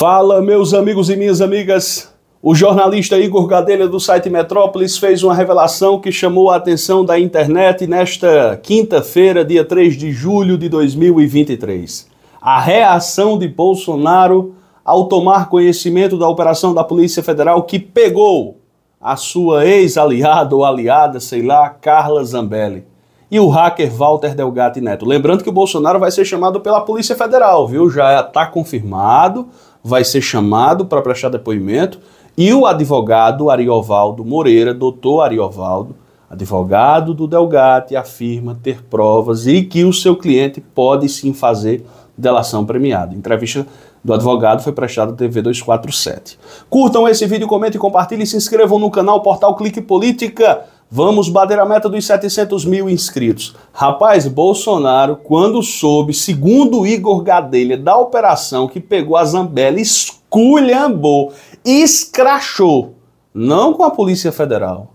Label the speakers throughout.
Speaker 1: Fala, meus amigos e minhas amigas. O jornalista Igor Gadelha do site Metrópolis fez uma revelação que chamou a atenção da internet nesta quinta-feira, dia 3 de julho de 2023. A reação de Bolsonaro ao tomar conhecimento da operação da Polícia Federal que pegou a sua ex-aliada ou aliada, sei lá, Carla Zambelli e o hacker Walter Delgatti Neto. Lembrando que o Bolsonaro vai ser chamado pela Polícia Federal, viu? Já está confirmado vai ser chamado para prestar depoimento e o advogado Ariovaldo Moreira, doutor Ariovaldo, advogado do Delgate, afirma ter provas e que o seu cliente pode sim fazer delação premiada. Entrevista do advogado foi prestada no TV 247. Curtam esse vídeo, comentem, compartilhem e se inscrevam no canal Portal Clique Política. Vamos bater a meta dos 700 mil inscritos. Rapaz, Bolsonaro, quando soube, segundo Igor Gadelha, da operação que pegou a Zambelli, esculhambou, escrachou. Não com a Polícia Federal,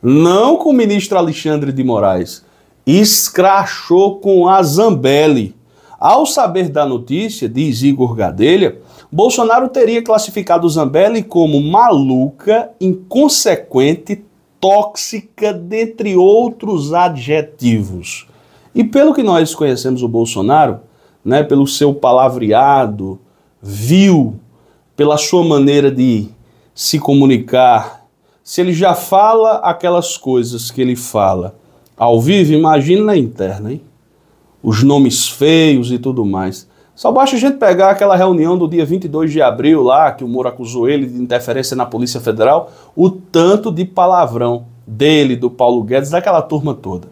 Speaker 1: não com o ministro Alexandre de Moraes, escrachou com a Zambelli. Ao saber da notícia, diz Igor Gadelha, Bolsonaro teria classificado Zambelli como maluca, inconsequente, tóxica, dentre outros adjetivos. E pelo que nós conhecemos o Bolsonaro, né, pelo seu palavreado, vil, pela sua maneira de se comunicar, se ele já fala aquelas coisas que ele fala ao vivo, imagine na interna, hein? Os nomes feios e tudo mais. Só basta a gente pegar aquela reunião do dia 22 de abril lá, que o Moro acusou ele de interferência na Polícia Federal, o tanto de palavrão dele, do Paulo Guedes, daquela turma toda.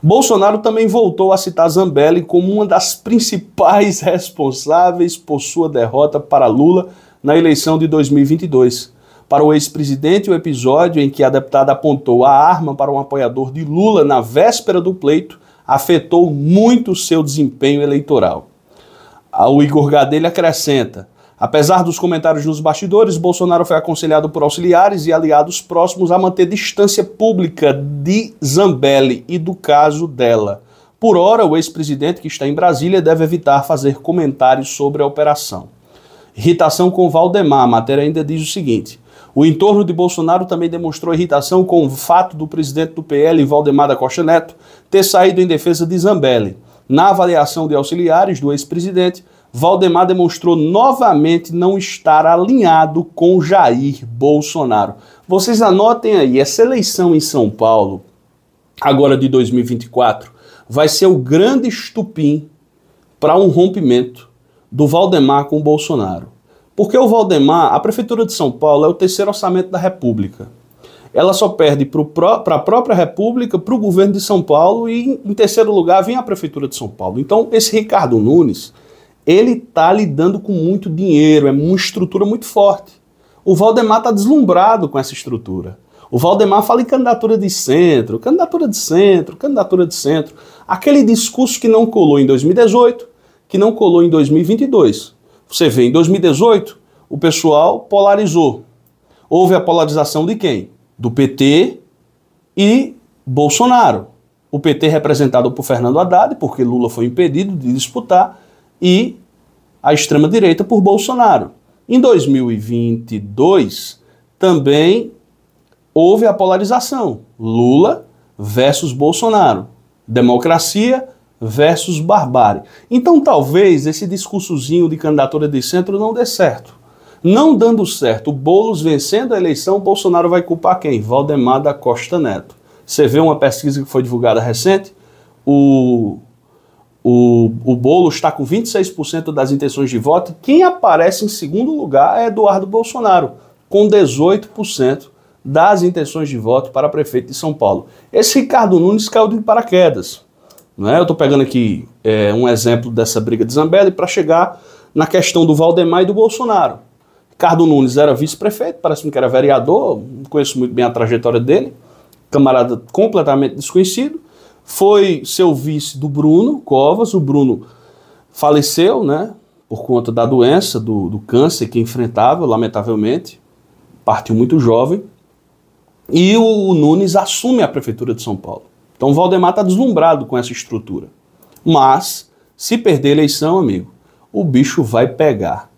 Speaker 1: Bolsonaro também voltou a citar Zambelli como uma das principais responsáveis por sua derrota para Lula na eleição de 2022. Para o ex-presidente, o episódio em que a deputada apontou a arma para um apoiador de Lula na véspera do pleito afetou muito seu desempenho eleitoral. O Igor Gadelha acrescenta. Apesar dos comentários nos bastidores, Bolsonaro foi aconselhado por auxiliares e aliados próximos a manter distância pública de Zambelli e do caso dela. Por ora, o ex-presidente, que está em Brasília, deve evitar fazer comentários sobre a operação. Irritação com Valdemar, a matéria ainda diz o seguinte: o entorno de Bolsonaro também demonstrou irritação com o fato do presidente do PL, Valdemar da Costa Neto, ter saído em defesa de Zambelli. Na avaliação de auxiliares do ex-presidente, Valdemar demonstrou novamente não estar alinhado com Jair Bolsonaro. Vocês anotem aí, essa eleição em São Paulo, agora de 2024, vai ser o grande estupim para um rompimento do Valdemar com Bolsonaro. Porque o Valdemar, a Prefeitura de São Paulo, é o terceiro orçamento da República ela só perde para a própria República, para o governo de São Paulo e, em terceiro lugar, vem a Prefeitura de São Paulo. Então, esse Ricardo Nunes, ele está lidando com muito dinheiro, é uma estrutura muito forte. O Valdemar está deslumbrado com essa estrutura. O Valdemar fala em candidatura de centro, candidatura de centro, candidatura de centro. Aquele discurso que não colou em 2018, que não colou em 2022. Você vê, em 2018, o pessoal polarizou. Houve a polarização de quem? do PT e Bolsonaro. O PT representado por Fernando Haddad, porque Lula foi impedido de disputar, e a extrema-direita por Bolsonaro. Em 2022, também houve a polarização: Lula versus Bolsonaro, democracia versus barbárie. Então, talvez esse discursozinho de candidatura de centro não dê certo. Não dando certo, Bolos vencendo a eleição, Bolsonaro vai culpar quem? Valdemar da Costa Neto. Você vê uma pesquisa que foi divulgada recente, o, o, o Boulos está com 26% das intenções de voto. Quem aparece em segundo lugar é Eduardo Bolsonaro, com 18% das intenções de voto para prefeito de São Paulo. Esse Ricardo Nunes caiu de paraquedas. Né? Eu estou pegando aqui é, um exemplo dessa briga de Zambelli para chegar na questão do Valdemar e do Bolsonaro. Cardo Nunes era vice-prefeito, parece-me que era vereador, não conheço muito bem a trajetória dele, camarada completamente desconhecido. Foi seu vice do Bruno Covas, o Bruno faleceu, né, por conta da doença, do, do câncer que enfrentava, lamentavelmente, partiu muito jovem. E o, o Nunes assume a prefeitura de São Paulo. Então o Valdemar está deslumbrado com essa estrutura. Mas, se perder a eleição, amigo, o bicho vai pegar.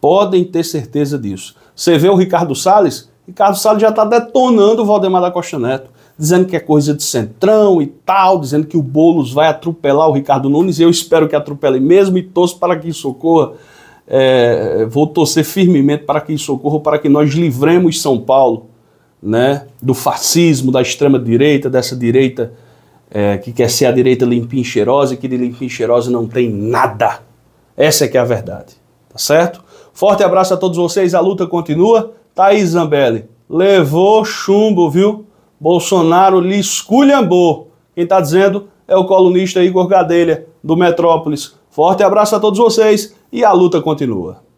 Speaker 1: Podem ter certeza disso. Você vê o Ricardo Salles? Ricardo Salles já está detonando o Valdemar da Costa Neto, dizendo que é coisa de centrão e tal, dizendo que o Boulos vai atropelar o Ricardo Nunes, e eu espero que atropele mesmo e torço para que isso ocorra. É, vou torcer firmemente para que isso ocorra, para que nós livremos São Paulo né, do fascismo, da extrema-direita, dessa direita é, que quer ser a direita limpinha e cheirosa, e que de limpinha e cheirosa não tem nada. Essa é que é a verdade, tá certo? Forte abraço a todos vocês, a luta continua. Thaís Zambelli, levou chumbo, viu? Bolsonaro lhe esculhambou. Quem está dizendo é o colunista Igor Gadelha, do Metrópolis. Forte abraço a todos vocês e a luta continua.